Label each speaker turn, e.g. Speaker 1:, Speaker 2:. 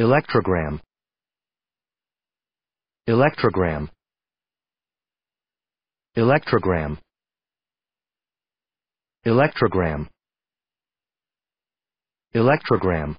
Speaker 1: electrogram electrogram electrogram electrogram electrogram